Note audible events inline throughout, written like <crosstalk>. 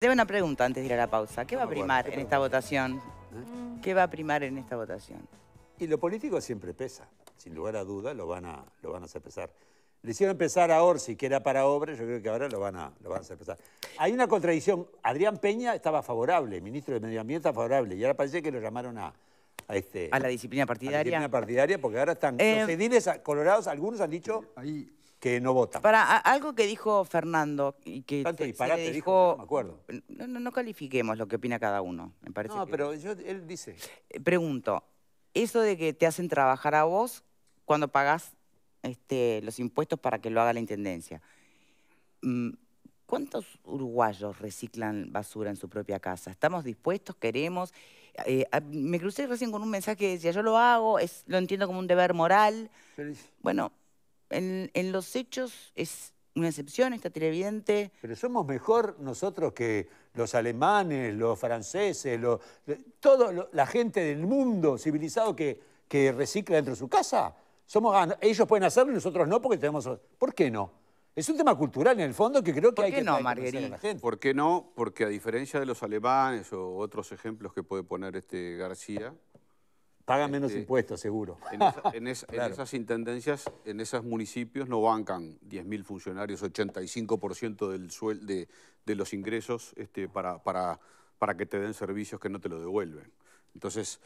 Debe una pregunta antes de ir a la pausa. ¿Qué va a primar en esta votación? Mm. ¿Qué va a primar en esta votación? Y lo político siempre pesa. Sin lugar a duda lo van a, lo van a hacer pesar. Le hicieron pesar a Orsi, que era para obras, yo creo que ahora lo van, a, lo van a hacer pesar. Hay una contradicción. Adrián Peña estaba favorable, ministro de Medio Ambiente favorable, y ahora parece que lo llamaron a, a, este, a la disciplina partidaria. A la disciplina partidaria, porque ahora están los ediles eh, colorados, algunos han dicho... Ahí, que no vota. Para algo que dijo Fernando y que se dijo, no me acuerdo. No, califiquemos lo que opina cada uno, me parece. No, pero él dice. Eh, pregunto, eso de que te hacen trabajar a vos cuando pagás este, los impuestos para que lo haga la intendencia. Mm, ¿Cuántos uruguayos reciclan basura en su propia casa? ¿Estamos dispuestos? ¿Queremos? Eh, me crucé recién con un mensaje que decía, yo lo hago, es, lo entiendo como un deber moral. Feliz. Bueno, en, los hechos es una excepción esta televidente. Pero somos mejor nosotros que los alemanes, los franceses, los, eh, todo, la gente del mundo civilizado que, recicla dentro de su casa. Somos, ah, ellos pueden hacerlo y nosotros no porque tenemos... ¿Por qué no? Es un tema cultural en el fondo que creo que hay que no, Marguerite? ¿Por qué no? Porque a diferencia de los alemanes o otros ejemplos que puede poner este García, Pagan menos este, impuestos, seguro. En, esas intendencias, en esos municipios, no bancan 10.000 funcionarios, 85% del suel, de, los ingresos este, para, para, para que te den servicios que no te lo devuelven. Entonces,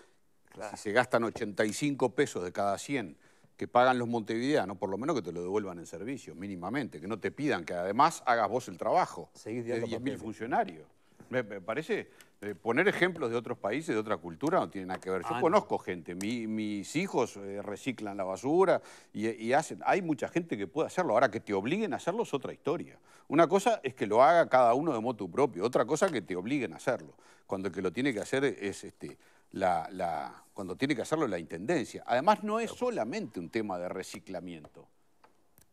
si se gastan 85 pesos de cada 100 que pagan los montevideanos, por lo menos que te lo devuelvan en servicio, mínimamente, que no te pidan que además hagas vos el trabajo de 10.000 funcionarios. Me, parece, eh, poner ejemplos de otros países, de otra cultura, no tiene nada que ver. Yo ah, conozco gente, mis hijos eh, reciclan la basura y, hacen. Hay mucha gente que puede hacerlo. Ahora, que te obliguen a hacerlo es otra historia. Una cosa es que lo haga cada uno de modo propio, otra cosa que te obliguen a hacerlo. Cuando que lo tiene que hacer es este, la, cuando tiene que hacerlo la intendencia. Además, no es solamente un tema de reciclamiento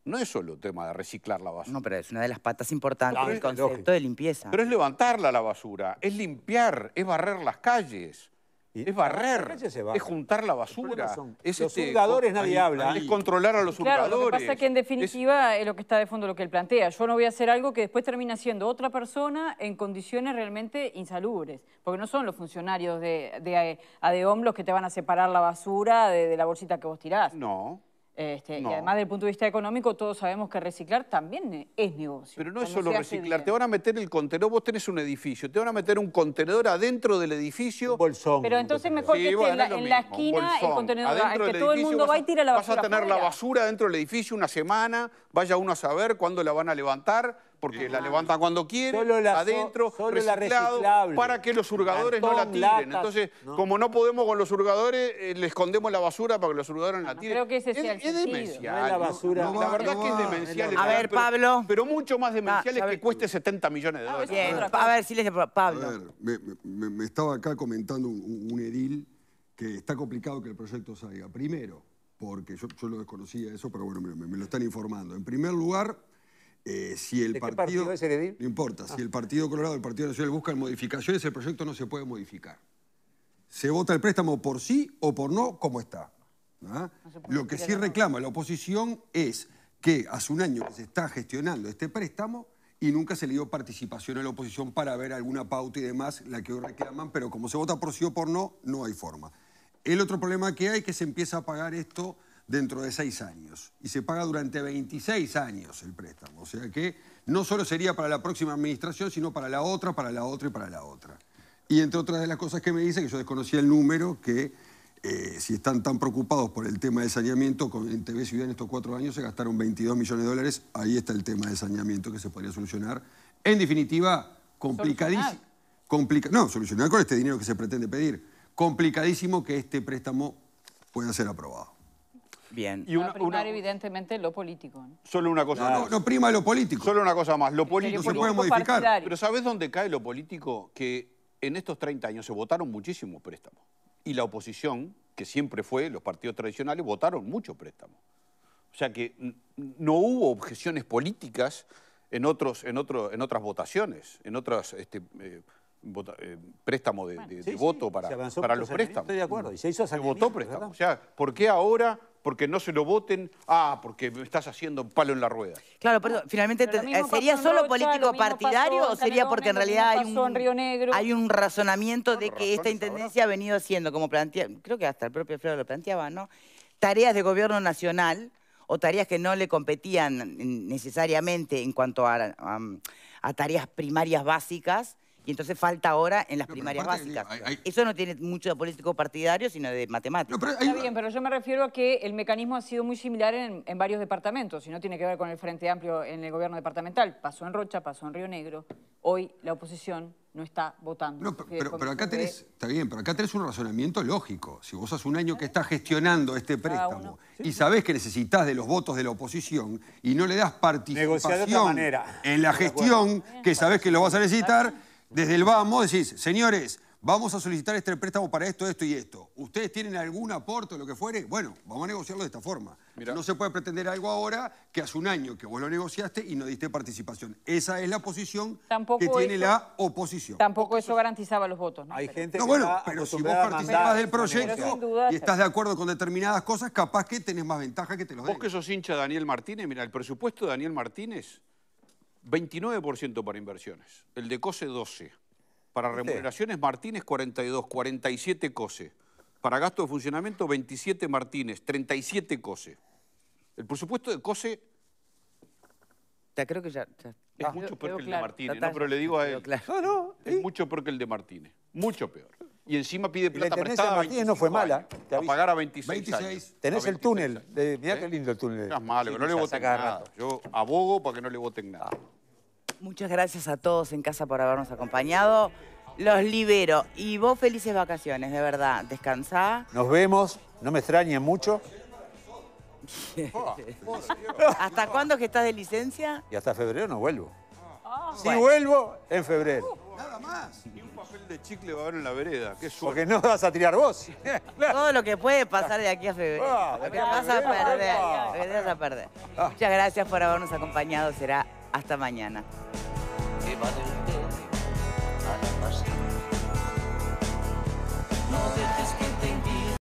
no es solo el tema de reciclar la basura. No, pero es una de las patas importantes ah, del concepto de limpieza. Pero es levantarla la basura, es limpiar, es barrer las calles. Y es barrer, es juntar la basura. Es los este, nadie habla. Es controlar a los claro, lo que pasa es que en definitiva es... lo que está de fondo lo que él plantea. Yo no voy a hacer algo que después termina siendo otra persona en condiciones realmente insalubres. Porque no son los funcionarios de, de e los que te van a separar la basura de, de la bolsita que vos tirás. No. Este, y además, del punto de vista económico, todos sabemos que reciclar también es negocio. Pero no es solo reciclar, te van a meter el contenedor, vos tenés un edificio, te van a meter un contenedor adentro del edificio. bolsón. Pero entonces mejor que en, la, en esquina el contenedor, que todo el mundo va y tira la basura Vas a tener la basura dentro del edificio una semana, vaya uno a saber cuándo la van a levantar porque la levantan cuando quiere, adentro, para que los surgadores no la tiren. Entonces, como no podemos con los surgadores, eh, le escondemos la basura para que los surgadores no la tiren. Creo que ese es, sea el es demencial. No es la, basura. la verdad es que es demencial. A ver, Pablo. Pero, mucho más ah, demencial es que cueste 70 millones de ah, dólares. A ver, si les Pablo. A ver, me, estaba acá comentando un, edil que está complicado que el proyecto salga. Primero, porque yo, yo lo desconocía eso, pero bueno, me lo están informando. En primer lugar, eh, si el partido, No importa, si ah. el Partido Colorado, el Partido Nacional buscan modificaciones, el proyecto no se puede modificar. Se vota el préstamo por sí o por no, como está. ¿Ah? Lo que sí reclama la oposición es que hace un año que se está gestionando este préstamo y nunca se le dio participación a la oposición para ver alguna pauta y demás, la que hoy reclaman, pero como se vota por sí o por no, no hay forma. El otro problema que hay es que se empieza a pagar esto dentro de seis años y se paga durante 26 años el préstamo. O sea que no solo sería para la próxima administración, sino para la otra, para la otra y para la otra. Y entre otras de las cosas que me dice, que yo desconocía el número, que eh, si están tan preocupados por el tema de saneamiento, con, en TV Ciudad en estos cuatro años se gastaron 22 millones de dólares, ahí está el tema de saneamiento que se podría solucionar. En definitiva, complicadísimo. no, solucionar con este dinero que se pretende pedir. Complicadísimo que este préstamo pueda ser aprobado. Y primar, evidentemente, lo político. Solo una cosa más. No, prima lo político. Solo una cosa más. Lo político se puede modificar. Pero sabes dónde cae lo político? Que en estos 30 años se votaron muchísimos préstamos. Y la oposición, que siempre fue, los partidos tradicionales, votaron muchos préstamos. O sea que no hubo objeciones políticas en, otros, en, en otras votaciones, en otras... Este, eh, eh, préstamo de, voto para, para los préstamos. Estoy de acuerdo, y se hizo Se votó préstamo. O sea, ¿por qué ahora porque no se lo voten, ah, porque estás haciendo palo en la rueda. Claro, pero finalmente, eh, ¿sería solo político partidario o sería porque en realidad hay un, hay un razonamiento de que esta intendencia ha venido haciendo, como plantea, creo que hasta el propio Flor lo planteaba, ¿no? Tareas de gobierno nacional o tareas que no le competían necesariamente en cuanto a tareas primarias básicas, y entonces falta ahora en las primarias básicas. Eso no tiene mucho de político partidario, sino de matemáticas. Está bien, pero yo me refiero a que el mecanismo ha sido muy similar en, varios departamentos, y no tiene que ver con el Frente Amplio en el gobierno departamental. Pasó en Rocha, pasó en Río Negro. Hoy la oposición no está votando. pero, acá tenés, está bien, pero acá tenés un razonamiento lógico. Si vos hace un año que estás gestionando este préstamo y sabés que necesitas de los votos de la oposición y no le das participación en la gestión que sabés que lo vas a necesitar desde el vamos decís, señores, vamos a solicitar este préstamo para esto, esto y esto. ¿Ustedes tienen algún aporte o lo que fuere? Bueno, vamos a negociarlo de esta forma. No se puede pretender algo ahora que hace un año que vos lo negociaste y no diste participación. Esa es la posición que tiene la oposición. Tampoco eso garantizaba los votos. ¿no? Hay gente no, bueno, pero si vos participas del proyecto y estás de acuerdo con determinadas cosas, capaz que tenés más ventaja que te los den. Vos que sos hincha Daniel Martínez, mira, el presupuesto de Daniel Martínez 29% para inversiones. El de COSE, 12%. Para remuneraciones, Martínez, 42. 47 COSE. Para gasto de funcionamiento, 27 Martínez. 37 COSE. El presupuesto de COSE... creo que ya... Es mucho peor que el de Martínez. No, pero le digo a él. Ah, es mucho peor que el de Martínez. Mucho peor y encima pide plata la de Martínez no fue mala. Te a pagar a 26, Tenés el túnel. De, mirá qué lindo el túnel. No es malo, que no le voten nada. Yo abogo para que no le voten nada. Muchas gracias a todos en casa por habernos acompañado. Los libero. Y vos felices vacaciones, de verdad. Descansá. Nos vemos. No me extrañen mucho. <laughs> ¿Hasta cuándo que estás de licencia? Y hasta febrero no vuelvo. Ah, si vuelvo, en febrero. Nada más. Ni un papel de chicle va a haber en la vereda. Qué Porque no vas a tirar vos. <laughs> Todo lo que puede pasar de aquí a febrero. Ah, lo que vas a perder. Lo que vas a perder. Muchas gracias por habernos acompañado. Será hasta mañana.